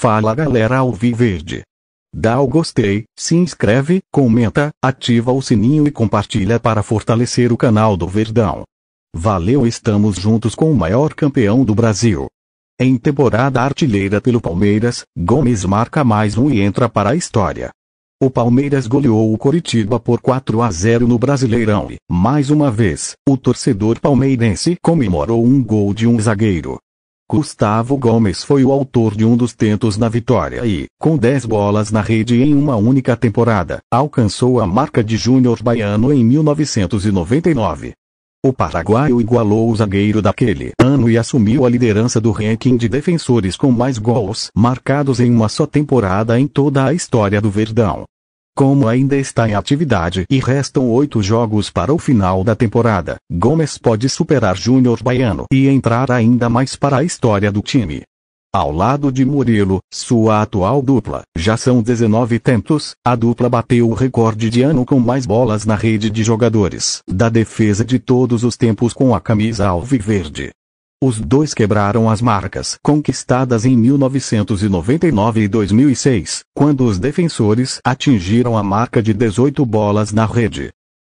Fala galera Viverde. Dá o gostei, se inscreve, comenta, ativa o sininho e compartilha para fortalecer o canal do Verdão. Valeu, estamos juntos com o maior campeão do Brasil. Em temporada artilheira pelo Palmeiras, Gomes marca mais um e entra para a história. O Palmeiras goleou o Coritiba por 4 a 0 no Brasileirão e, mais uma vez, o torcedor palmeirense comemorou um gol de um zagueiro. Gustavo Gomes foi o autor de um dos tentos na vitória e, com 10 bolas na rede em uma única temporada, alcançou a marca de Júnior Baiano em 1999. O paraguaio igualou o zagueiro daquele ano e assumiu a liderança do ranking de defensores com mais gols marcados em uma só temporada em toda a história do Verdão. Como ainda está em atividade e restam oito jogos para o final da temporada, Gomes pode superar Júnior Baiano e entrar ainda mais para a história do time. Ao lado de Murilo, sua atual dupla, já são 19 tentos, a dupla bateu o recorde de ano com mais bolas na rede de jogadores da defesa de todos os tempos com a camisa alviverde. Os dois quebraram as marcas conquistadas em 1999 e 2006, quando os defensores atingiram a marca de 18 bolas na rede.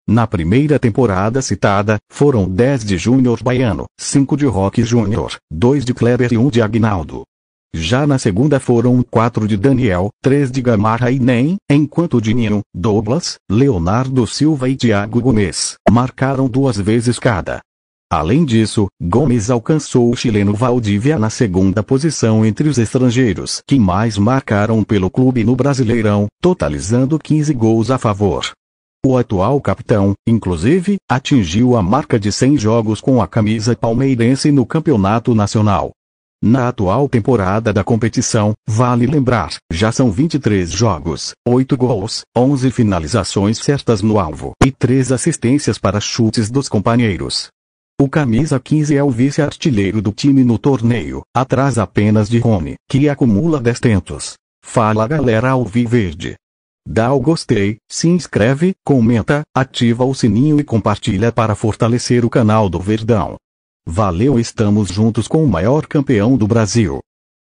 Na primeira temporada citada, foram 10 de Júnior Baiano, 5 de Roque Júnior, 2 de Kleber e 1 de Agnaldo. Já na segunda foram 4 de Daniel, 3 de Gamarra e Nem, enquanto de Nino, Douglas, Leonardo Silva e Thiago Gomes marcaram duas vezes cada. Além disso, Gomes alcançou o chileno Valdívia na segunda posição entre os estrangeiros que mais marcaram pelo clube no Brasileirão, totalizando 15 gols a favor. O atual capitão, inclusive, atingiu a marca de 100 jogos com a camisa palmeirense no Campeonato Nacional. Na atual temporada da competição, vale lembrar, já são 23 jogos, 8 gols, 11 finalizações certas no alvo e 3 assistências para chutes dos companheiros. O camisa 15 é o vice-artilheiro do time no torneio, atrás apenas de Rony, que acumula destentos. Fala galera ao Viverde. Dá o gostei, se inscreve, comenta, ativa o sininho e compartilha para fortalecer o canal do Verdão. Valeu, estamos juntos com o maior campeão do Brasil.